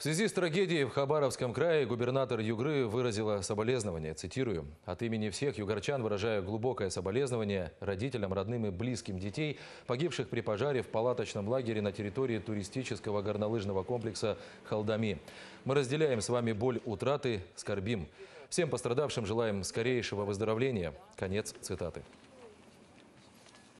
В связи с трагедией в Хабаровском крае губернатор Югры выразила соболезнования, цитирую, «От имени всех югорчан выражаю глубокое соболезнование родителям, родным и близким детей, погибших при пожаре в палаточном лагере на территории туристического горнолыжного комплекса «Халдами». Мы разделяем с вами боль утраты, скорбим. Всем пострадавшим желаем скорейшего выздоровления». Конец цитаты.